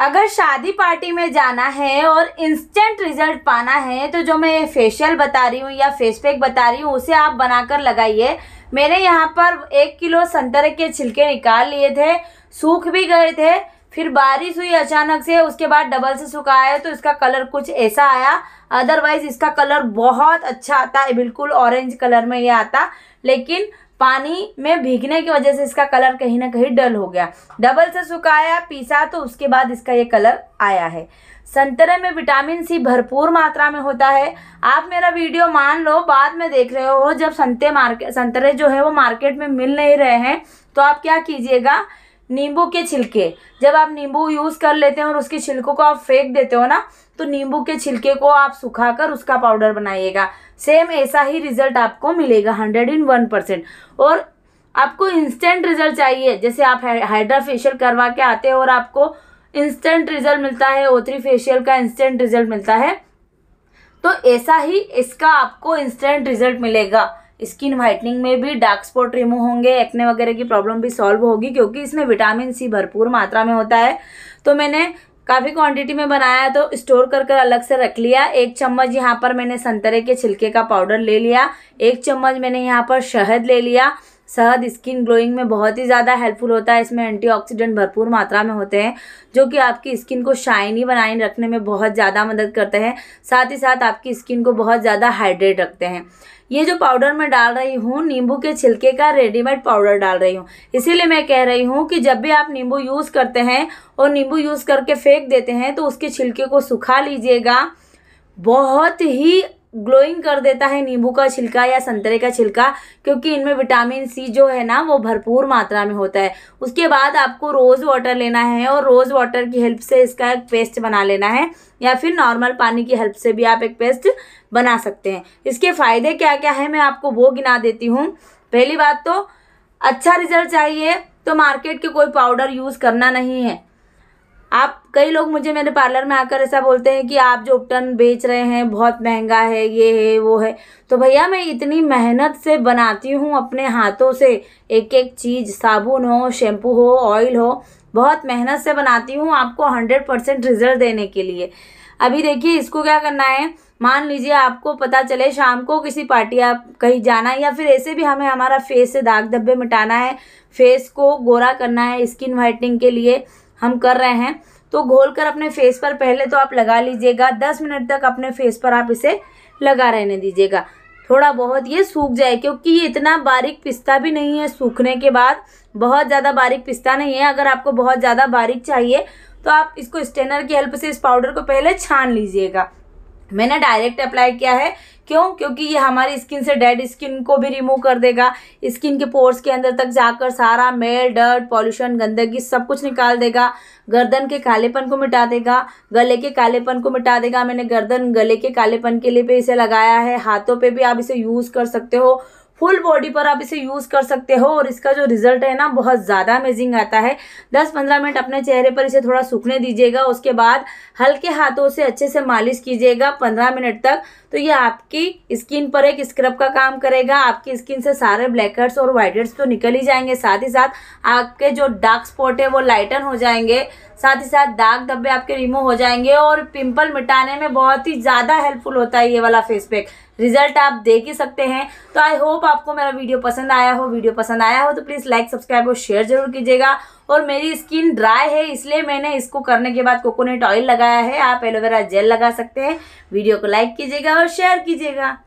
अगर शादी पार्टी में जाना है और इंस्टेंट रिजल्ट पाना है तो जो मैं फेशियल बता रही हूँ या फेस पैक बता रही हूँ उसे आप बनाकर लगाइए मैंने यहाँ पर एक किलो संतरे के छिलके निकाल लिए थे सूख भी गए थे फिर बारिश हुई अचानक से उसके बाद डबल से सुखाया तो इसका कलर कुछ ऐसा आया अदरवाइज़ इसका कलर बहुत अच्छा आता है बिल्कुल ऑरेंज कलर में ये आता लेकिन पानी में भीगने की वजह से इसका कलर कहीं ना कहीं डल हो गया डबल से सुखाया पीसा तो उसके बाद इसका ये कलर आया है संतरे में विटामिन सी भरपूर मात्रा में होता है आप मेरा वीडियो मान लो बाद में देख रहे हो जब संतरे मार्केट संतरे जो है वो मार्केट में मिल नहीं रहे हैं तो आप क्या कीजिएगा नींबू के छिलके जब आप नींबू यूज़ कर लेते हैं और उसके छिलकों को आप फेंक देते हो ना तो नींबू के छिलके को आप सुखा कर उसका पाउडर बनाइएगा सेम ऐसा ही रिजल्ट आपको मिलेगा हंड्रेड इन वन परसेंट और आपको इंस्टेंट रिजल्ट चाहिए जैसे आप हाइड्रा फेशियल करवा के आते हो और आपको इंस्टेंट रिजल्ट मिलता है ओथ्री फेशियल का इंस्टेंट रिजल्ट मिलता है तो ऐसा ही इसका आपको इंस्टेंट रिजल्ट मिलेगा स्किन वाइटनिंग में भी डार्क स्पॉट रिमूव होंगे एक्ने वगैरह की प्रॉब्लम भी सॉल्व होगी क्योंकि इसमें विटामिन सी भरपूर मात्रा में होता है तो मैंने काफ़ी क्वांटिटी में बनाया तो स्टोर कर कर अलग से रख लिया एक चम्मच यहाँ पर मैंने संतरे के छिलके का पाउडर ले लिया एक चम्मच मैंने यहाँ पर शहद ले लिया शहद स्किन ग्लोइंग में बहुत ही ज़्यादा हेल्पफुल होता है इसमें एंटीऑक्सीडेंट भरपूर मात्रा में होते हैं जो कि आपकी स्किन को शाइनी बनाए रखने में बहुत ज़्यादा मदद करते हैं साथ ही साथ आपकी स्किन को बहुत ज़्यादा हाइड्रेट रखते हैं ये जो पाउडर मैं डाल रही हूँ नींबू के छिलके का रेडीमेड पाउडर डाल रही हूँ इसीलिए मैं कह रही हूँ कि जब भी आप नींबू यूज़ करते हैं और नींबू यूज़ करके फेंक देते हैं तो उसके छिलके को सुखा लीजिएगा बहुत ही ग्लोइंग कर देता है नींबू का छिलका या संतरे का छिलका क्योंकि इनमें विटामिन सी जो है ना वो भरपूर मात्रा में होता है उसके बाद आपको रोज़ वाटर लेना है और रोज़ वाटर की हेल्प से इसका एक पेस्ट बना लेना है या फिर नॉर्मल पानी की हेल्प से भी आप एक पेस्ट बना सकते हैं इसके फ़ायदे क्या क्या है मैं आपको वो गिना देती हूँ पहली बात तो अच्छा रिजल्ट चाहिए तो मार्केट के कोई पाउडर यूज़ करना नहीं है आप कई लोग मुझे मेरे पार्लर में आकर ऐसा बोलते हैं कि आप जो उपटन बेच रहे हैं बहुत महंगा है ये है वो है तो भैया मैं इतनी मेहनत से बनाती हूँ अपने हाथों से एक एक चीज़ साबुन हो शैम्पू हो ऑयल हो बहुत मेहनत से बनाती हूँ आपको हंड्रेड परसेंट रिजल्ट देने के लिए अभी देखिए इसको क्या करना है मान लीजिए आपको पता चले शाम को किसी पार्टी आप कहीं जाना है या फिर ऐसे भी हमें हमारा फेस से दाग धब्बे मिटाना है फेस को गोरा करना है स्किन वाइटनिंग के लिए हम कर रहे हैं तो घोल कर अपने फेस पर पहले तो आप लगा लीजिएगा दस मिनट तक अपने फेस पर आप इसे लगा रहने दीजिएगा थोड़ा बहुत ये सूख जाए क्योंकि ये इतना बारीक पिस्ता भी नहीं है सूखने के बाद बहुत ज़्यादा बारीक पिस्ता नहीं है अगर आपको बहुत ज़्यादा बारीक चाहिए तो आप इसको स्टेनर की हेल्प से इस पाउडर को पहले छान लीजिएगा मैंने डायरेक्ट अप्लाई किया है क्यों क्योंकि ये हमारी स्किन से डेड स्किन को भी रिमूव कर देगा स्किन के पोर्स के अंदर तक जाकर सारा मेल डर्ट पॉल्यूशन गंदगी सब कुछ निकाल देगा गर्दन के कालेपन को मिटा देगा गले के कालेपन को मिटा देगा मैंने गर्दन गले के कालेपन के लिए पे इसे लगाया है हाथों पे भी आप इसे यूज़ कर सकते हो फुल बॉडी पर आप इसे यूज़ कर सकते हो और इसका जो रिजल्ट है ना बहुत ज़्यादा अमेजिंग आता है दस पंद्रह मिनट अपने चेहरे पर इसे थोड़ा सूखने दीजिएगा उसके बाद हल्के हाथों से अच्छे से मालिश कीजिएगा पंद्रह मिनट तक तो ये आपकी स्किन पर एक स्क्रब का काम करेगा आपकी स्किन से सारे ब्लैकर्स और वाइट तो निकल ही जाएंगे साथ ही साथ आपके जो डार्क स्पॉट है वो लाइटन हो जाएंगे साथ ही साथ दाग धब्बे आपके रिमूव हो जाएंगे और पिंपल मिटाने में बहुत ही ज़्यादा हेल्पफुल होता है ये वाला फेस पैक रिजल्ट आप देख ही सकते हैं तो आई होप आपको मेरा वीडियो पसंद आया हो वीडियो पसंद आया हो तो प्लीज़ लाइक सब्सक्राइब और शेयर जरूर कीजिएगा और मेरी स्किन ड्राई है इसलिए मैंने इसको करने के बाद कोकोनट ऑयल लगाया है आप एलोवेरा जेल लगा सकते हैं वीडियो को लाइक कीजिएगा और शेयर कीजिएगा